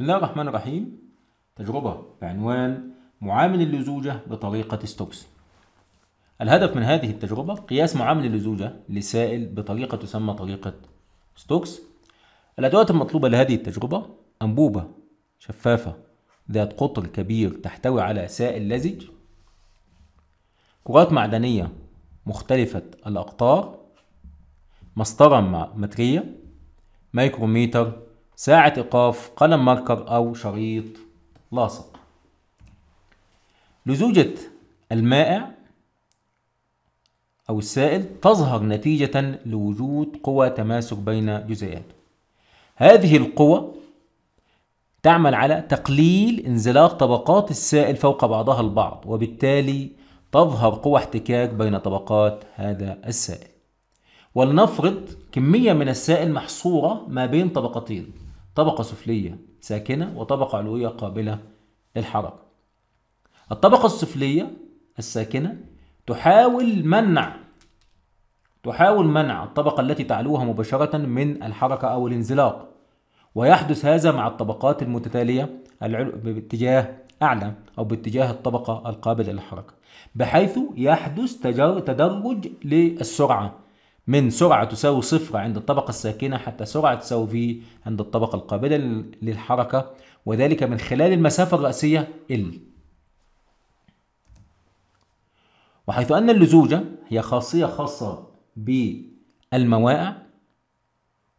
بسم الله الرحمن الرحيم تجربة بعنوان معامل اللزوجة بطريقة ستوكس الهدف من هذه التجربة قياس معامل اللزوجة لسائل بطريقة تسمى طريقة ستوكس الأدوات المطلوبة لهذه التجربة أنبوبة شفافة ذات قطر كبير تحتوي على سائل لزج كرات معدنية مختلفة الأقطار مسطرة مترية مايكروميتر ساعة إيقاف قلم ماركر أو شريط لاصق لزوجة المائع أو السائل تظهر نتيجة لوجود قوى تماسك بين جزيئاته هذه القوى تعمل على تقليل انزلاق طبقات السائل فوق بعضها البعض وبالتالي تظهر قوى احتكاك بين طبقات هذا السائل ولنفرض كمية من السائل محصورة ما بين طبقتين طبقة سفلية ساكنة وطبقة علوية قابلة للحركة الطبقة السفلية الساكنة تحاول منع تحاول منع الطبقة التي تعلوها مباشرة من الحركة أو الانزلاق ويحدث هذا مع الطبقات المتتالية باتجاه أعلى أو باتجاه الطبقة القابلة للحركة بحيث يحدث تدرج للسرعة من سرعة تساوي صفر عند الطبقة الساكنة حتى سرعة تساوي في عند الطبقة القابلة للحركة وذلك من خلال المسافة الرأسية L وحيث أن اللزوجة هي خاصية خاصة بالموائع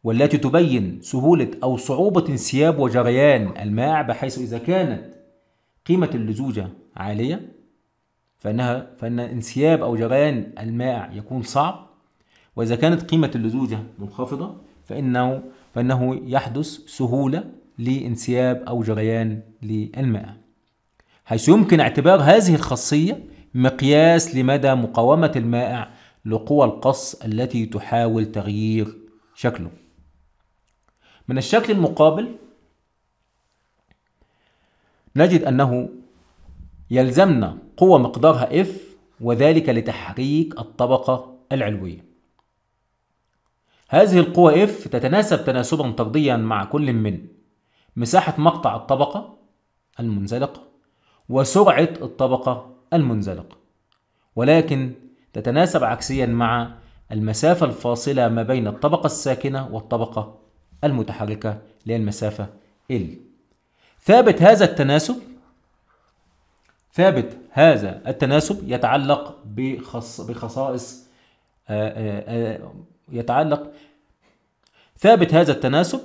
والتي تبين سهولة أو صعوبة انسياب وجريان الماء بحيث إذا كانت قيمة اللزوجة عالية فإنها فإن انسياب أو جريان الماء يكون صعب وإذا كانت قيمة اللزوجة منخفضة فإنه, فإنه يحدث سهولة لانسياب أو جريان للماء حيث يمكن اعتبار هذه الخاصية مقياس لمدى مقاومة المائع لقوى القص التي تحاول تغيير شكله من الشكل المقابل نجد أنه يلزمنا قوة مقدارها F وذلك لتحريك الطبقة العلوية هذه القوة F تتناسب تناسبا طرديا مع كل من مساحة مقطع الطبقة المنزلقة وسرعة الطبقة المنزلقة ولكن تتناسب عكسيا مع المسافة الفاصلة ما بين الطبقة الساكنة والطبقة المتحركة اللي هي المسافة L ثابت هذا التناسب ثابت هذا التناسب يتعلق بخصائص يتعلق ثابت هذا التناسب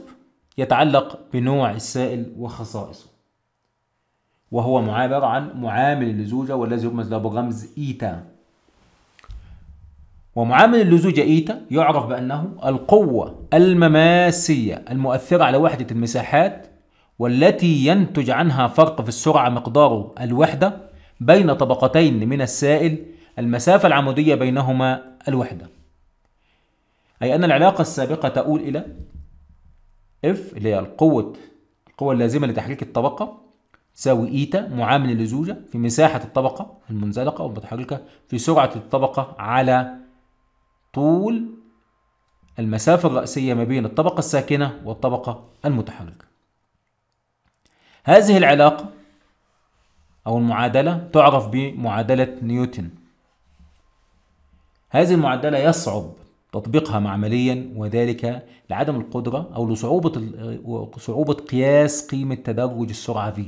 يتعلق بنوع السائل وخصائصه وهو معابر عن معامل اللزوجة والذي يرمز له برمز إيتا ومعامل اللزوجة إيتا يعرف بأنه القوة المماسية المؤثرة على وحدة المساحات والتي ينتج عنها فرق في السرعة مقداره الوحدة بين طبقتين من السائل المسافة العمودية بينهما الوحدة أي أن العلاقة السابقة تؤول إلى F اللي هي القوة القوة اللازمة لتحريك الطبقة تساوي إيتا e معامل اللزوجة في مساحة الطبقة المنزلقة أو المتحركة في سرعة الطبقة على طول المسافة الرأسية ما بين الطبقة الساكنة والطبقة المتحركة هذه العلاقة أو المعادلة تعرف بمعادلة نيوتن هذه المعادلة يصعب تطبيقها معمليا وذلك لعدم القدرة أو لصعوبة صعوبة قياس قيمة تدرج السرعة V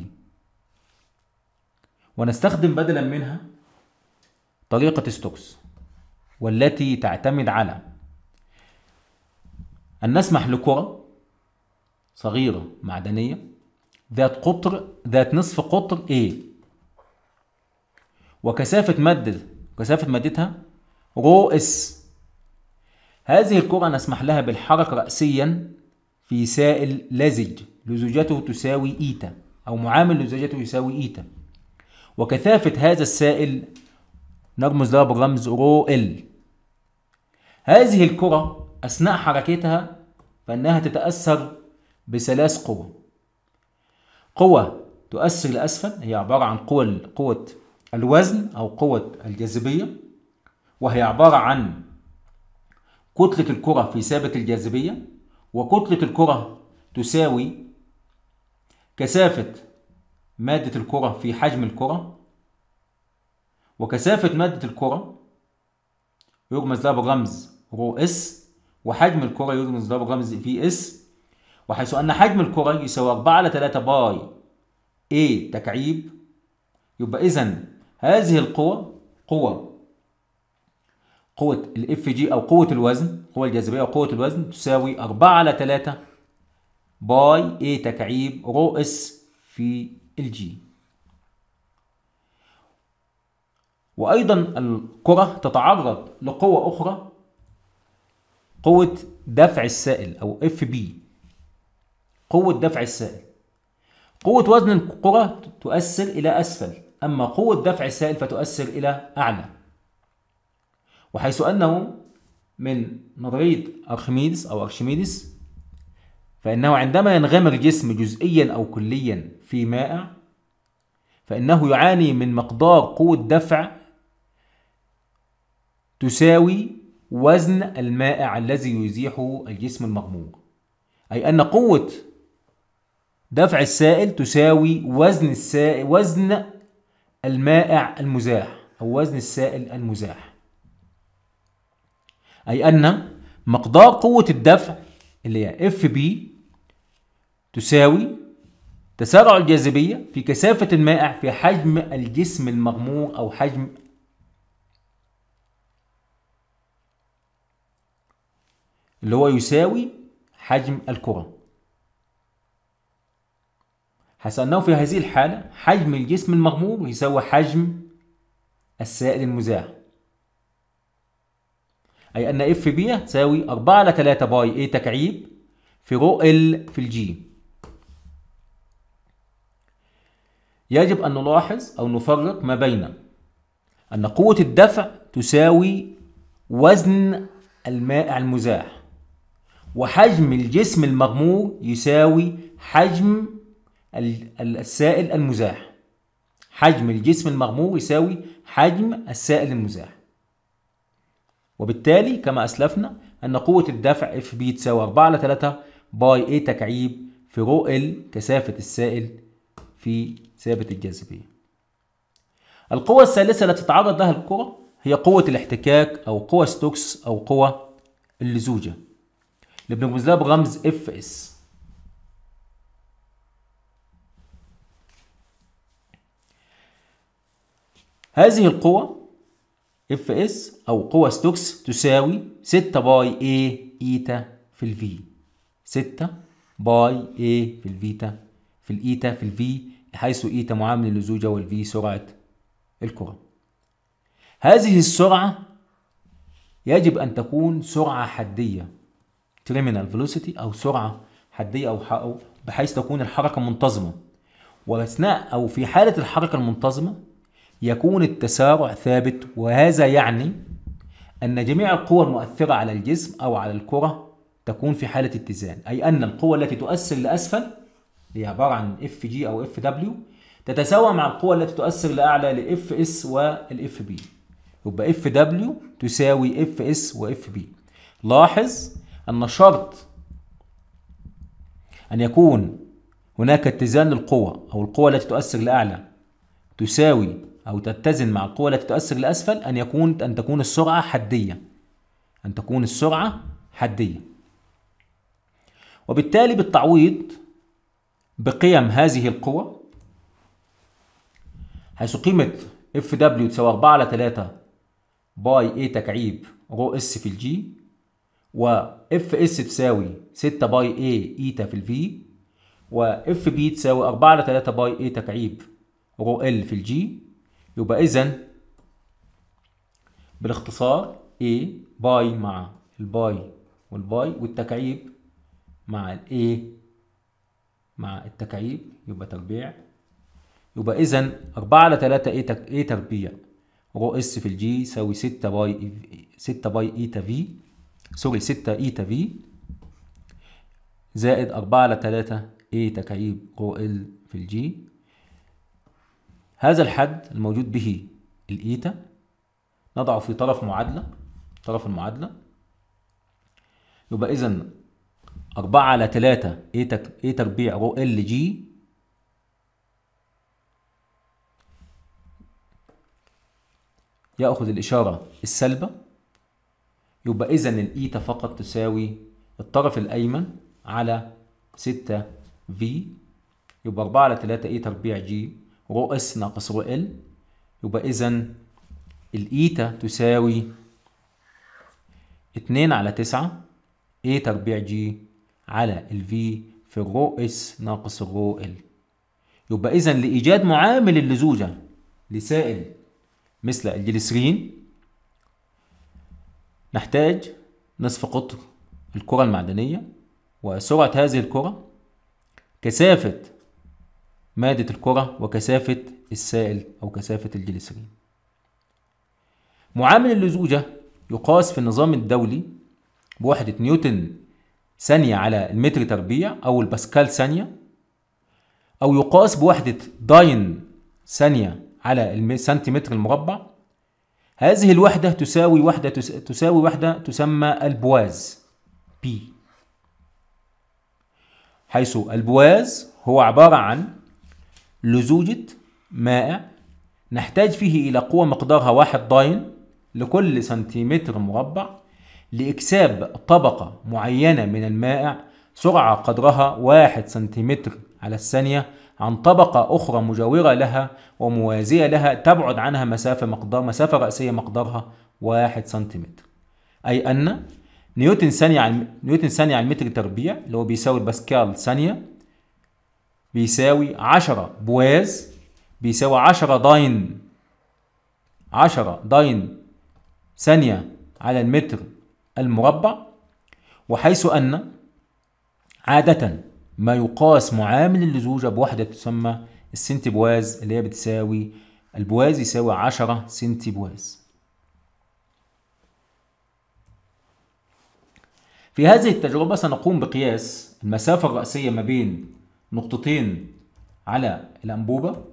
ونستخدم بدلا منها طريقة ستوكس والتي تعتمد على أن نسمح لكرة صغيرة معدنية ذات قطر ذات نصف قطر A وكثافة مادة كثافة مادتها رو اس هذه الكرة نسمح لها بالحركة رأسيا في سائل لزج لزوجته تساوي إيتا أو معامل لزوجته يساوي إيتا وكثافة هذا السائل نرمز لها بالرمز رو ال هذه الكرة أثناء حركتها فإنها تتأثر بثلاث قوى قوة تؤثر لأسفل هي عبارة عن قوة قوة الوزن أو قوة الجاذبية وهي عبارة عن كتلة الكرة في ثابت الجاذبية وكتلة الكرة تساوي كثافة مادة الكرة في حجم الكرة وكثافة مادة الكرة يرمز لها بالرمز رو اس وحجم الكرة يرمز لها بالرمز في اس وحيث أن حجم الكرة يساوي 4 على 3 باي A تكعيب يبقى إذا هذه القوة قوة قوة الاف جي أو قوة الوزن قوة الجاذبية او قوة الوزن تساوي 4 على 3 باي A تكعيب رو اس في الجي وأيضا الكرة تتعرض لقوة أخرى قوة دفع السائل أو اف بي قوة دفع السائل قوة وزن الكرة تؤثر إلى أسفل أما قوة دفع السائل فتؤثر إلى أعلى وحيث أنه من نظرية أرخميدس أو أرشميدس فإنه عندما ينغمر جسم جزئيا أو كليا في مائع فإنه يعاني من مقدار قوة دفع تساوي وزن المائع الذي يزيحه الجسم المغمور أي أن قوة دفع السائل تساوي وزن السائل وزن المائع المزاح أو وزن السائل المزاح أي أن مقدار قوة الدفع اللي هي اف بي تساوي تسارع الجاذبية في كثافة المائع في حجم الجسم المغمور أو حجم اللي هو يساوي حجم الكرة حيث أنه في هذه الحالة حجم الجسم المغمور يساوي حجم السائل المزاح أي أن اف بي هتساوي 4 على 3 باي ايه تكعيب في رو ال في الجي يجب أن نلاحظ أو نفرق ما بين أن قوة الدفع تساوي وزن المائع المزاح وحجم الجسم المغمور يساوي حجم السائل المزاح حجم الجسم المغمور يساوي حجم السائل المزاح وبالتالي كما أسلفنا أن قوة الدفع اف بي تساوي 4 على 3 باي اي تكعيب في رو ال كثافة السائل في ثابت الجاذبية. القوة الثالثة التي تتعرض لها الكرة هي قوة الاحتكاك أو قوة ستوكس أو قوة اللزوجة اللي بنرمز لها برمز اف اس. هذه القوة اف اس او قوة ستوكس تساوي 6 باي اي ايتا في الفي 6 باي اي في الفيتا في الايتا في الفي حيث ايتا معامل اللزوجة والفي سرعة الكرة هذه السرعة يجب أن تكون سرعة حدية terminal velocity أو سرعة حدية أو بحيث تكون الحركة منتظمة وأثناء أو في حالة الحركة المنتظمة يكون التسارع ثابت وهذا يعني أن جميع القوى المؤثرة على الجسم أو على الكرة تكون في حالة اتزان أي أن القوة التي تؤثر لأسفل هي عبارة عن اف جي أو اف دبليو تتساوى مع القوة التي تؤثر لأعلى لإف اس والإف بي يبقى اف دبليو تساوي اف اس واف بي لاحظ أن شرط أن يكون هناك اتزان للقوة أو القوة التي تؤثر لأعلى تساوي أو تتزن مع القوة التي تؤثر لأسفل أن يكون أن تكون السرعة حدية أن تكون السرعة حدية وبالتالي بالتعويض بقيم هذه القوة حيث قيمة اف دبليو تساوي 4 على 3 باي اي تكعيب رو اس في الجي و اف اس تساوي 6 باي اي ايتا في الفي و اف بي تساوي 4 على 3 باي اي تكعيب رو ال في الجي يبقى إذا بالاختصار A باي مع الباي والباي والتكعيب مع A مع التكعيب يبقى تربيع يبقى إذا 4 على 3 A تك... A تربيع رو اس في الجي يساوي 6 باي 6 باي ايتا في سوري 6 ايتا في زائد 4 على 3 A تكعيب رو ال في الجي هذا الحد الموجود به الإيتا نضعه في طرف معادلة طرف المعادلة يبقى إذا 4 على 3 A تربيع رو ال جي يأخذ الإشارة السلبة يبقى إذا الإيتا فقط تساوي الطرف الأيمن على 6 في يبقى 4 على 3 A تربيع جي رو اس ناقص رو ال يبقى إذا الإيتا تساوي اتنين على تسعة اي تربيع جي على الفي في الرو اس ناقص الرو ال يبقى إذا لإيجاد معامل اللزوجة لسائل مثل الجليسرين نحتاج نصف قطر الكرة المعدنية وسرعة هذه الكرة كثافة مادة الكرة وكثافة السائل أو كثافة الجليسرين معامل اللزوجة يقاس في النظام الدولي بوحدة نيوتن ثانية على المتر تربيع أو الباسكال ثانية أو يقاس بوحدة داين ثانية على السنتيمتر المربع هذه الوحدة تساوي وحدة تساوي وحدة تسمى البواز بي حيث البواز هو عبارة عن لزوجة مائع نحتاج فيه إلى قوة مقدارها واحد ضاين لكل سنتيمتر مربع لإكساب طبقة معينة من المائع سرعة قدرها واحد سنتيمتر على الثانية عن طبقة أخرى مجاورة لها وموازية لها تبعد عنها مسافة مقدار مسافة رأسية مقدارها واحد سنتيمتر أي أن نيوتن ثانية على نيوتن ثانية على المتر تربيع اللي هو بيساوي باسكال ثانية بيساوي 10 بواز بيساوي 10 داين 10 داين ثانية على المتر المربع وحيث أن عادة ما يقاس معامل اللزوجة بوحدة تسمى بواز اللي هي بتساوي البواز يساوي 10 بواز في هذه التجربة سنقوم بقياس المسافة الرأسية ما بين نقطتين على الأنبوبة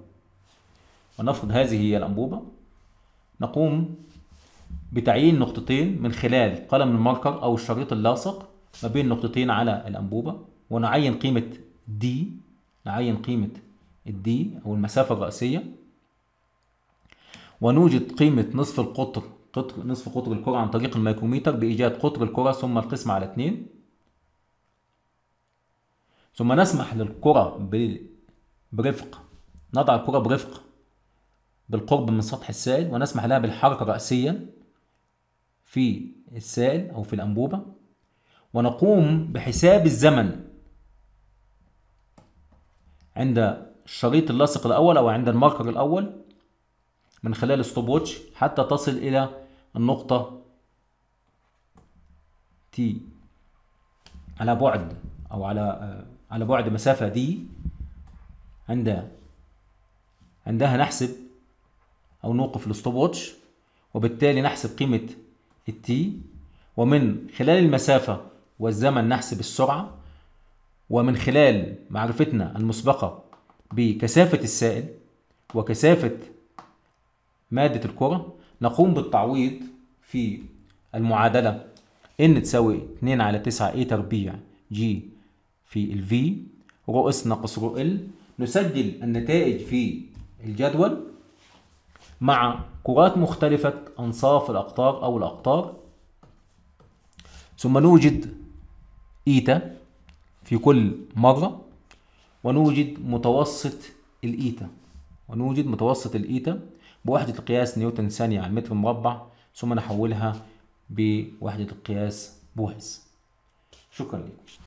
ونفرض هذه هي الأنبوبة نقوم بتعيين نقطتين من خلال قلم الماركر أو الشريط اللاصق ما بين نقطتين على الأنبوبة ونعين قيمة D نعين قيمة الدي أو المسافة الرئيسية ونوجد قيمة نصف القطر قطر نصف قطر الكرة عن طريق الميكروميتر بإيجاد قطر الكرة ثم القسمة على اثنين ثم نسمح للكرة برفق نضع الكرة برفق بالقرب من سطح السائل ونسمح لها بالحركة رأسيا في السائل أو في الأنبوبة ونقوم بحساب الزمن عند الشريط اللاصق الأول أو عند الماركر الأول من خلال الستوب ووتش حتى تصل إلى النقطة تي على بعد أو على آه، على بعد مسافة دي عند عندها نحسب أو نوقف الستوب واتش وبالتالي نحسب قيمة التي ومن خلال المسافة والزمن نحسب السرعة ومن خلال معرفتنا المسبقة بكثافة السائل وكثافة مادة الكرة نقوم بالتعويض في المعادلة n تساوي 2 على 9 a تربيع جي في V رو اس ناقص رو ال نسجل النتائج في الجدول مع كرات مختلفة أنصاف الأقطار أو الأقطار ثم نوجد إيتا في كل مرة ونوجد متوسط الإيتا ونوجد متوسط الإيتا بوحدة القياس نيوتن ثانية على المتر المربع ثم نحولها بوحدة القياس بوهز شكرا لكم